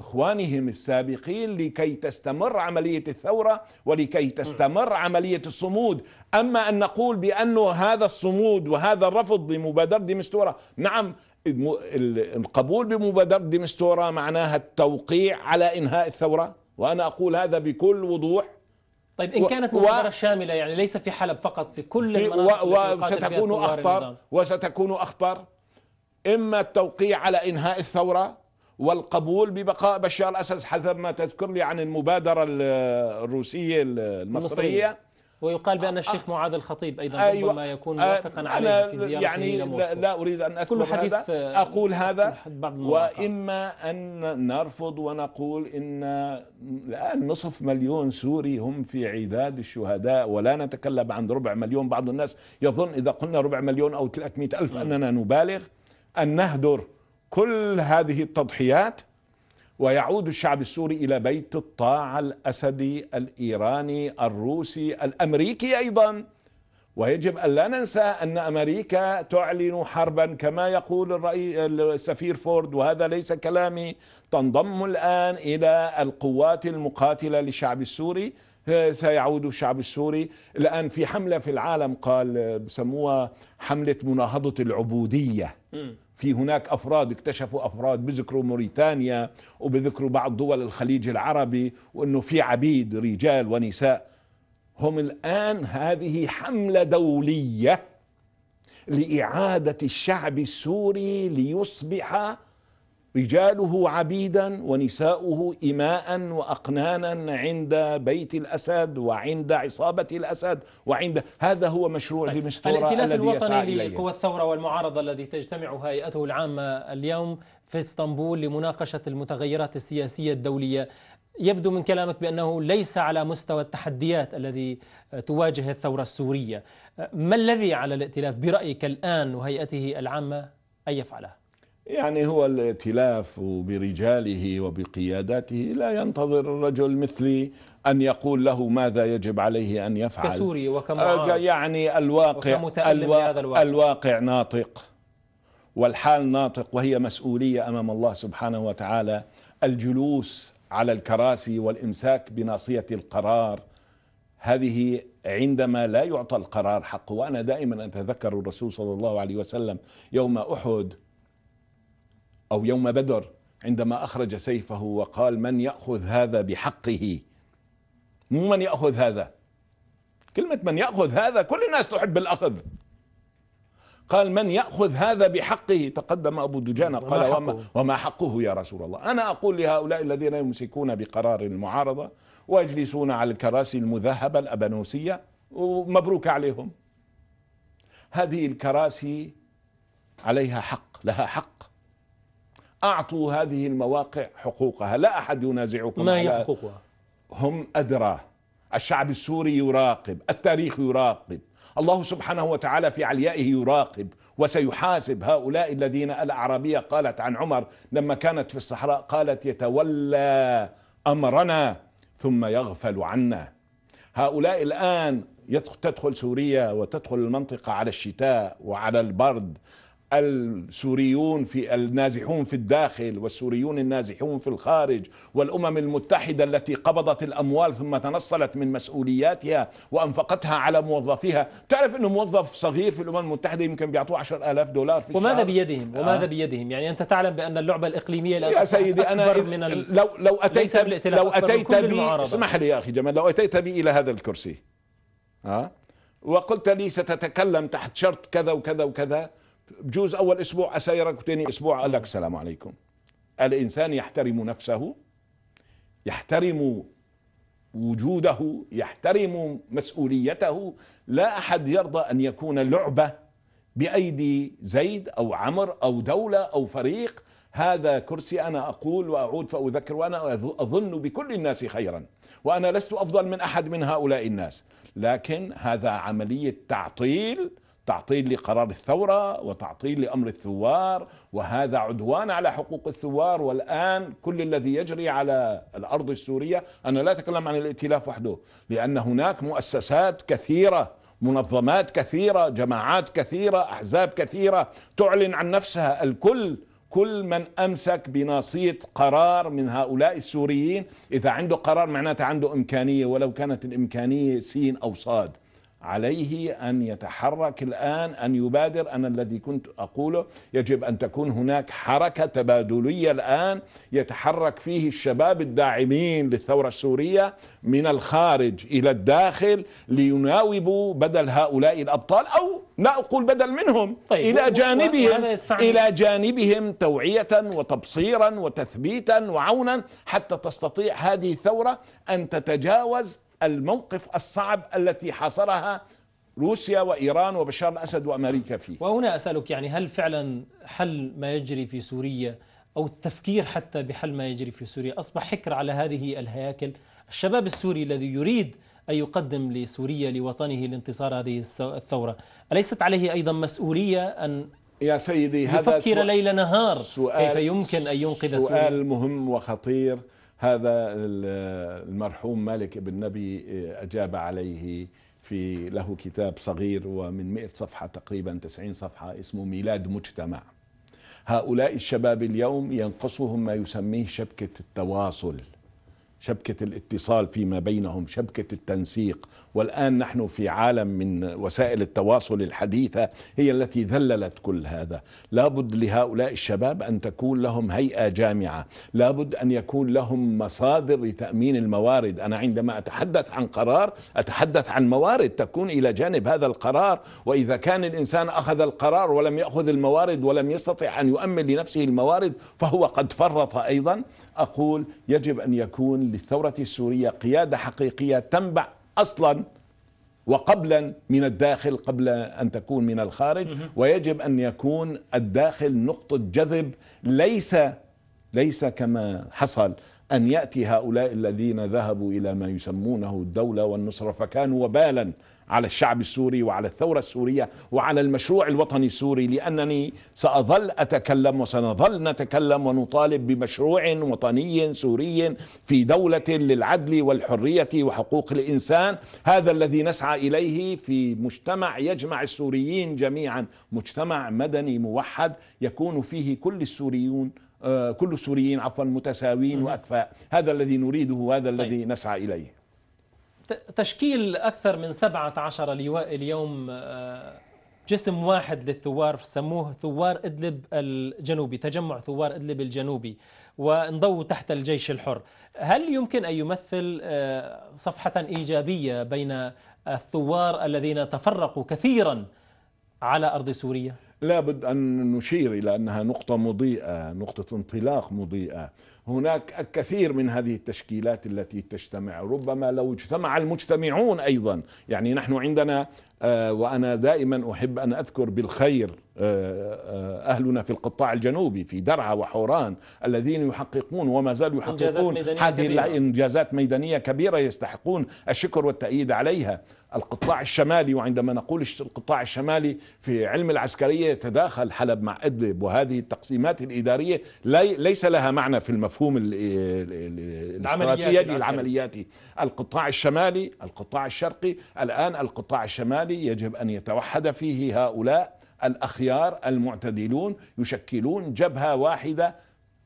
إخوانهم السابقين لكي تستمر عملية الثورة ولكي تستمر عملية الصمود أما أن نقول بأن هذا الصمود وهذا الرفض لمبادرة ديمستورة نعم القبول بمبادرة ديمستورة معناها التوقيع على إنهاء الثورة وأنا أقول هذا بكل وضوح
طيب ان كانت مبادره و... شامله يعني ليس في
حلب فقط في كل المناطق و... وستكون اخطر وستكون اخطر اما التوقيع على انهاء الثوره والقبول ببقاء بشار الاسد حسب ما تذكر لي عن المبادره الروسيه المصريه, المصرية.
ويقال بأن آه، آه. الشيخ
معاذ الخطيب أيضا أيوة ربما يكون آه، موافقا عليه في زيارته يعني إلى موسكو لا أريد أن أذكر كل حديث هذا أقول هذا وإما أن نرفض ونقول إن الآن نصف مليون سوري هم في عداد الشهداء ولا نتكلم عن ربع مليون بعض الناس يظن إذا قلنا ربع مليون أو 300 ألف نعم. أننا نبالغ أن نهدر كل هذه التضحيات ويعود الشعب السوري الى بيت الطاعه الاسدي الايراني الروسي الامريكي ايضا ويجب ان لا ننسى ان امريكا تعلن حربا كما يقول الرئي السفير فورد وهذا ليس كلامي تنضم الان الى القوات المقاتله للشعب السوري سيعود الشعب السوري الآن في حملة في العالم قال بسموها حملة مناهضة العبودية في هناك أفراد اكتشفوا أفراد بذكروا موريتانيا وبذكروا بعض دول الخليج العربي وأنه في عبيد رجال ونساء هم الآن هذه حملة دولية لإعادة الشعب السوري ليصبح رجاله عبيدا ونساؤه إماء وأقنانا عند بيت الأسد وعند عصابة الأسد وعند هذا هو مشروع طيب. الذي الائتلاف الوطني لقوى
الثورة والمعارضة الذي تجتمع هيئته العامة اليوم في اسطنبول لمناقشة المتغيرات السياسية الدولية يبدو من كلامك بأنه ليس على مستوى التحديات الذي تواجه الثورة السورية ما الذي على الائتلاف برأيك الآن وهيئته العامة أن يفعله؟
يعني هو الائتلاف برجاله وبقياداته لا ينتظر الرجل مثلي أن يقول له ماذا يجب عليه أن يفعل كسوري وكمعارض آه، يعني الواقع الواقع, الواقع, الواقع ناطق والحال ناطق وهي مسؤولية أمام الله سبحانه وتعالى الجلوس على الكراسي والإمساك بناصية القرار هذه عندما لا يعطى القرار حقه وأنا دائما أتذكر الرسول صلى الله عليه وسلم يوم أحد أو يوم بدر عندما أخرج سيفه وقال من يأخذ هذا بحقه مو من يأخذ هذا كلمة من يأخذ هذا كل الناس تحب الأخذ قال من يأخذ هذا بحقه تقدم أبو دجانة قال وما حقه, وما حقه يا رسول الله أنا أقول لهؤلاء الذين يمسكون بقرار المعارضة ويجلسون على الكراسي المذهبة الأبنوسية ومبروك عليهم هذه الكراسي عليها حق لها حق أعطوا هذه المواقع حقوقها لا أحد ينازعكم ما هي حقوقها هم أدرى الشعب السوري يراقب التاريخ يراقب الله سبحانه وتعالى في عليائه يراقب وسيحاسب هؤلاء الذين الأعرابية قالت عن عمر لما كانت في الصحراء قالت يتولى أمرنا ثم يغفل عنا هؤلاء الآن تدخل سوريا وتدخل المنطقة على الشتاء وعلى البرد السوريون في النازحون في الداخل والسوريون النازحون في الخارج والأمم المتحدة التي قبضت الأموال ثم تنصلت من مسؤولياتها وأنفقتها على موظفيها تعرف أنه موظف صغير في الأمم المتحدة يمكن بيعطوه 10000 دولار في وماذا الشهر. بيدهم وماذا آه.
بيدهم يعني أنت تعلم بأن اللعبة الإقليمية لا يا سيدي أنا من
لو لو أتيت لو أتيت بي اسمح لي يا أخي جمال لو أتيت بي إلى هذا الكرسي ها آه؟ وقلت لي ستتكلم تحت شرط كذا وكذا وكذا بجوز اول اسبوع اسايرك وثاني اسبوع قال لك السلام عليكم الانسان يحترم نفسه يحترم وجوده يحترم مسؤوليته لا احد يرضى ان يكون لعبه بايدي زيد او عمر او دوله او فريق هذا كرسي انا اقول واعود فاذكر وانا اظن بكل الناس خيرا وانا لست افضل من احد من هؤلاء الناس لكن هذا عمليه تعطيل تعطيل لقرار الثورة وتعطيل لأمر الثوار وهذا عدوان على حقوق الثوار والآن كل الذي يجري على الأرض السورية أنا لا أتكلم عن الائتلاف وحده لأن هناك مؤسسات كثيرة منظمات كثيرة جماعات كثيرة أحزاب كثيرة تعلن عن نفسها الكل كل من امسك بناصيه قرار من هؤلاء السوريين اذا عنده قرار معناته عنده امكانيه ولو كانت الامكانيه سين او صاد عليه ان يتحرك الان ان يبادر انا الذي كنت اقوله يجب ان تكون هناك حركه تبادليه الان يتحرك فيه الشباب الداعمين للثوره السوريه من الخارج الى الداخل ليناوبوا بدل هؤلاء الابطال او لا اقول بدل منهم طيب الى جانبهم الى جانبهم توعيه وتبصيرا وتثبيتا وعونا حتى تستطيع هذه الثوره ان تتجاوز الموقف الصعب التي حاصرها روسيا وإيران وبشار الأسد وأمريكا فيه
وهنا أسألك يعني هل فعلا حل ما يجري في سوريا أو التفكير حتى بحل ما يجري في سوريا أصبح حكر على هذه الهياكل الشباب السوري الذي يريد أن يقدم لسوريا لوطنه لانتصار هذه الثورة أليست عليه أيضا مسؤولية أن
يا سيدي هذا يفكر ليل
نهار كيف يمكن أن ينقذ سوريا سؤال
مهم وخطير هذا المرحوم مالك بن نبي آه، أجاب عليه في له كتاب صغير ومن مئة صفحة تقريبا تسعين صفحة اسمه ميلاد مجتمع هؤلاء الشباب اليوم ينقصهم ما يسميه شبكة التواصل شبكة الاتصال فيما بينهم شبكة التنسيق والآن نحن في عالم من وسائل التواصل الحديثة هي التي ذللت كل هذا لابد لهؤلاء الشباب أن تكون لهم هيئة جامعة لابد أن يكون لهم مصادر لتأمين الموارد أنا عندما أتحدث عن قرار أتحدث عن موارد تكون إلى جانب هذا القرار وإذا كان الإنسان أخذ القرار ولم يأخذ الموارد ولم يستطع أن يؤمن لنفسه الموارد فهو قد فرط أيضا أقول يجب أن يكون للثورة السورية قيادة حقيقية تنبع اصلا وقبلا من الداخل قبل ان تكون من الخارج ويجب ان يكون الداخل نقطه جذب ليس ليس كما حصل ان ياتي هؤلاء الذين ذهبوا الى ما يسمونه الدوله والنصره فكانوا وبالا على الشعب السوري وعلى الثورة السورية وعلى المشروع الوطني السوري لأنني سأظل أتكلم وسنظل نتكلم ونطالب بمشروع وطني سوري في دولة للعدل والحرية وحقوق الإنسان هذا الذي نسعى إليه في مجتمع يجمع السوريين جميعا مجتمع مدني موحد يكون فيه كل السوريون آه، كل السوريين عفوا متساويين وأكفاء هذا الذي نريده وهذا الذي طيب. نسعى إليه
تشكيل أكثر من 17 لواء اليوم آه، جسم واحد للثوار سموه ثوار إدلب الجنوبي تجمع ثوار إدلب الجنوبي وانضووا تحت الجيش الحر هل يمكن أن يمثل آه، صفحة إيجابية بين الثوار الذين تفرقوا كثيرا على أرض سوريا؟
لابد أن نشير إلى أنها نقطة مضيئة نقطة انطلاق مضيئة هناك الكثير من هذه التشكيلات التي تجتمع ربما لو اجتمع المجتمعون أيضا يعني نحن عندنا آه، وأنا دائما أحب أن أذكر بالخير آه، آه، أهلنا في القطاع الجنوبي في درعا وحوران الذين يحققون وما زالوا يحققون هذه الإنجازات ميدانية كبيرة يستحقون الشكر والتأييد عليها القطاع الشمالي وعندما نقول القطاع الشمالي في علم العسكرية يتداخل حلب مع إدلب وهذه التقسيمات الإدارية ليس لها معنى في المفهوم الاستراتيجي العملياتي القطاع الشمالي القطاع الشرقي الآن القطاع الشمالي وبالتالي يجب أن يتوحد فيه هؤلاء الأخيار المعتدلون يشكلون جبهة واحدة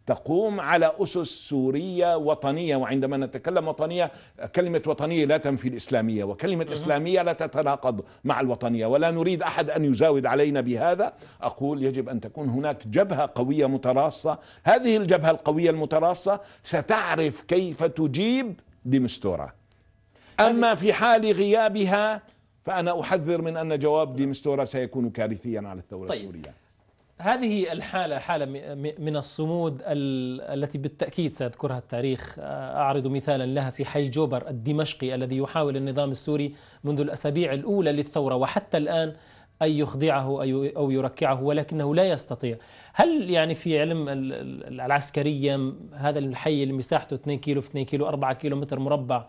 تقوم على أسس سورية وطنية وعندما نتكلم وطنية كلمة وطنية لا تنفي الإسلامية وكلمة إسلامية لا تتناقض مع الوطنية ولا نريد أحد أن يزاود علينا بهذا أقول يجب أن تكون هناك جبهة قوية متراصة هذه الجبهة القوية المتراصة ستعرف كيف تجيب ديمستورا أما في حال غيابها فأنا أحذر من أن جواب ديمستورا سيكون كارثيا على الثورة طيب. السورية
هذه الحالة حالة من الصمود التي بالتأكيد سيذكرها التاريخ آه، أعرض مثالا لها في حي جوبر الدمشقي الذي يحاول النظام السوري منذ الأسابيع الأولى للثورة وحتى الآن أن يخضعه أو يركعه ولكنه لا يستطيع هل يعني في علم العسكرية هذا الحي اللي مساحته 2 كيلو في 2 كيلو 4 كيلو متر مربع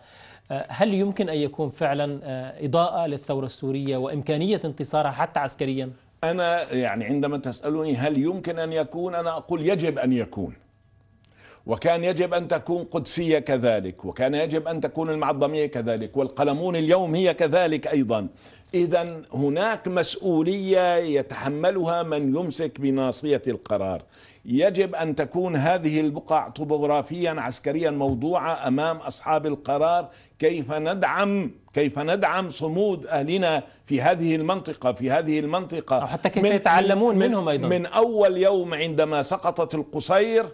آه، هل يمكن أن يكون فعلا آه، إضاءة للثورة السورية
وإمكانية انتصارها حتى عسكريا؟ أنا يعني عندما تسألني هل يمكن أن يكون أنا أقول يجب أن يكون وكان يجب أن تكون قدسية كذلك وكان يجب أن تكون المعظمية كذلك والقلمون اليوم هي كذلك أيضا إذا هناك مسؤولية يتحملها من يمسك بناصية القرار يجب أن تكون هذه البقع طبوغرافيا عسكريا موضوعة أمام أصحاب القرار كيف ندعم كيف ندعم صمود أهلنا في هذه المنطقة في هذه المنطقة أو حتى كيف من يتعلمون منهم أيضا من أول يوم عندما سقطت القصير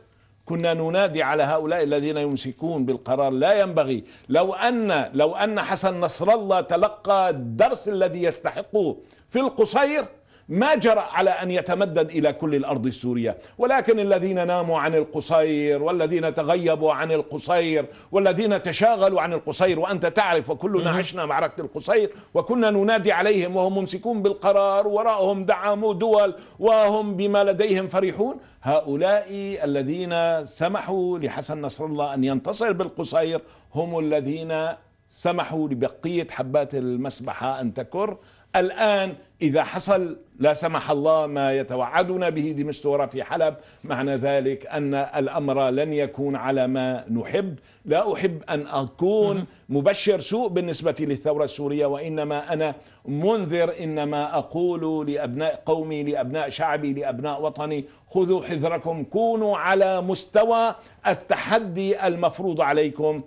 كنا ننادي على هؤلاء الذين يمسكون بالقرار لا ينبغي لو أن لو أن حسن نصر الله تلقى الدرس الذي يستحقه في القصير ما جرأ على أن يتمدد إلى كل الأرض السورية ولكن الذين ناموا عن القصير والذين تغيبوا عن القصير والذين تشاغلوا عن القصير وأنت تعرف وكلنا عشنا معركة القصير وكنا ننادي عليهم وهم ممسكون بالقرار وراءهم دعموا دول وهم بما لديهم فرحون هؤلاء الذين سمحوا لحسن نصر الله أن ينتصر بالقصير هم الذين سمحوا لبقية حبات المسبحة أن تكر الآن إذا حصل لا سمح الله ما يتوعدنا به ديمستورا في حلب معنى ذلك أن الأمر لن يكون على ما نحب لا أحب أن أكون مبشر سوء بالنسبة للثورة السورية وإنما أنا منذر إنما أقول لأبناء قومي لأبناء شعبي لأبناء وطني خذوا حذركم كونوا على مستوى التحدي المفروض عليكم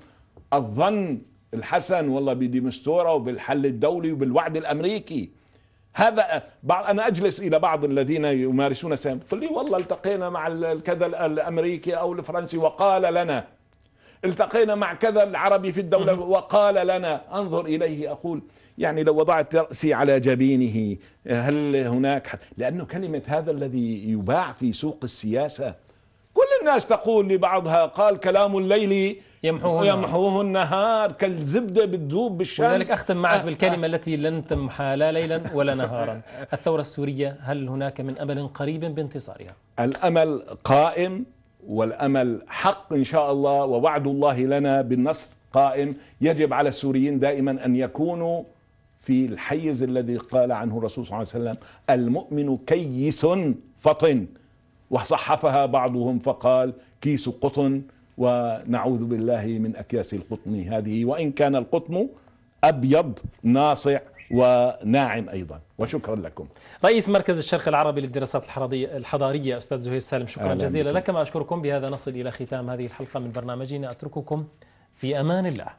الظن الحسن والله بديمستورا وبالحل الدولي وبالوعد الأمريكي هذا بعض انا اجلس الى بعض الذين يمارسون سام قل لي والله التقينا مع كذا الامريكي او الفرنسي وقال لنا التقينا مع كذا العربي في الدوله وقال لنا انظر اليه اقول يعني لو وضعت راسي على جبينه هل هناك حد لانه كلمه هذا الذي يباع في سوق السياسه كل الناس تقول لبعضها قال كلام الليل يمحوه يمحوه النهار كالزبدة بتذوب بالشمس ولذلك أختم معك أه،
بالكلمة أه. التي لن تمحى لا ليلا ولا نهارا الثورة السورية هل هناك من أمل قريب بانتصارها؟
الأمل قائم والأمل حق إن شاء الله ووعد الله لنا بالنصر قائم يجب على السوريين دائما أن يكونوا في الحيز الذي قال عنه الرسول صلى الله عليه وسلم المؤمن كيس فطن وصحفها بعضهم فقال كيس قطن ونعوذ بالله من أكياس القطن هذه وإن كان القطن أبيض ناصع وناعم أيضا وشكرا لكم
رئيس مركز الشرق العربي للدراسات الحضارية أستاذ زهير سالم شكرا جزيلا لك ما أشكركم بهذا نصل إلى ختام هذه الحلقة من برنامجنا أترككم في أمان الله